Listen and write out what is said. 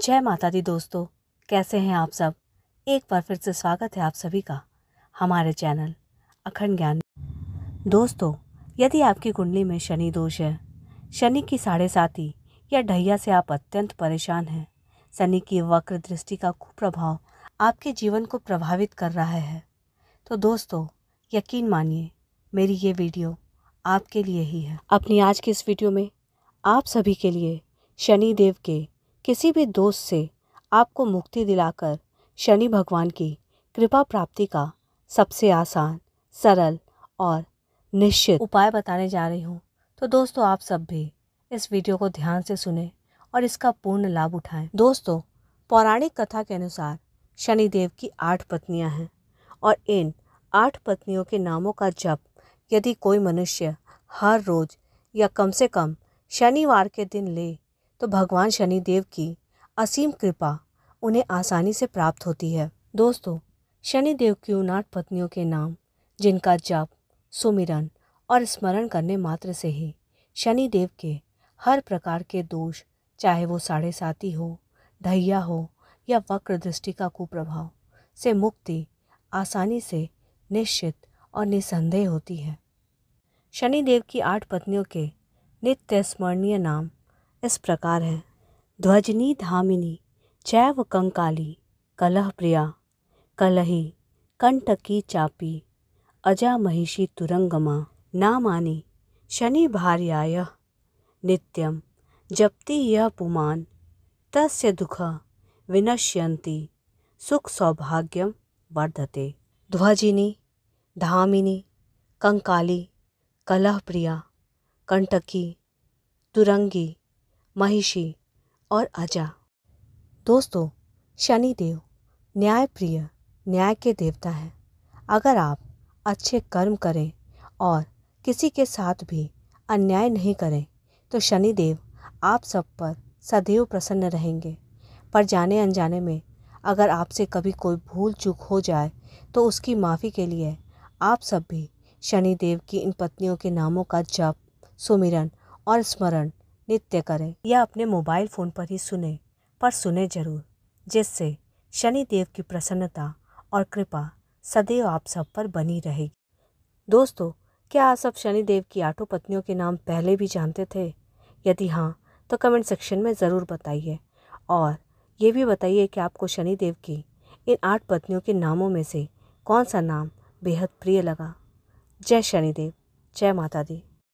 जय माता दी दोस्तों कैसे हैं आप सब एक बार फिर से स्वागत है आप सभी का हमारे चैनल अखंड ज्ञान दोस्तों यदि आपकी कुंडली में शनि दोष है शनि की साढ़े साथी या ढैया से आप अत्यंत परेशान हैं शनि की वक्र दृष्टि का कुप्रभाव आपके जीवन को प्रभावित कर रहा है तो दोस्तों यकीन मानिए मेरी ये वीडियो आपके लिए ही है अपनी आज की इस वीडियो में आप सभी के लिए शनि देव के किसी भी दोष से आपको मुक्ति दिलाकर शनि भगवान की कृपा प्राप्ति का सबसे आसान सरल और निश्चित उपाय बताने जा रही हूँ तो दोस्तों आप सब भी इस वीडियो को ध्यान से सुने और इसका पूर्ण लाभ उठाएं दोस्तों पौराणिक कथा के अनुसार शनिदेव की आठ पत्नियां हैं और इन आठ पत्नियों के नामों का जप यदि कोई मनुष्य हर रोज या कम से कम शनिवार के दिन ले तो भगवान शनिदेव की असीम कृपा उन्हें आसानी से प्राप्त होती है दोस्तों शनिदेव की उन आठ पत्नियों के नाम जिनका जप सुमिरन और स्मरण करने मात्र से ही शनिदेव के हर प्रकार के दोष चाहे वो साढ़े साथी हो ढैया हो या वक्र दृष्टि का कुप्रभाव से मुक्ति आसानी से निश्चित और निसंदेह होती है शनिदेव की आठ पत्नियों के नित्य स्मरणीय नाम इस प्रकार हैं ध्वजनी धामिनी चैव कंकाली कलह प्रिया कलही कंटकी चापी अजा महिषी तुरंगमा नामानी शनि भार्याय नित्यम जपती यह पुमान तस्य दुख विनश्यंती सुख सौभाग्यम वर्धते ध्वजिनी धामिनी कंकाली कलह प्रिया कंटकी तुरंगी महिषी और अजा दोस्तों शनि देव न्याय प्रिय न्याय के देवता हैं अगर आप अच्छे कर्म करें और किसी के साथ भी अन्याय नहीं करें तो शनि देव आप सब पर सदैव प्रसन्न रहेंगे पर जाने अनजाने में अगर आपसे कभी कोई भूल चूक हो जाए तो उसकी माफ़ी के लिए आप सब भी शनि देव की इन पत्नियों के नामों का जप सुमिरन और स्मरण नित्य करें या अपने मोबाइल फ़ोन पर ही सुने पर सुने जरूर जिससे शनि देव की प्रसन्नता और कृपा सदैव आप सब पर बनी रहेगी दोस्तों क्या आप सब शनि देव की आठों पत्नियों के नाम पहले भी जानते थे यदि हाँ तो कमेंट सेक्शन में ज़रूर बताइए और ये भी बताइए कि आपको शनि देव की इन आठ पत्नियों के नामों में से कौन सा नाम बेहद प्रिय लगा जय शनिदेव जय माता दी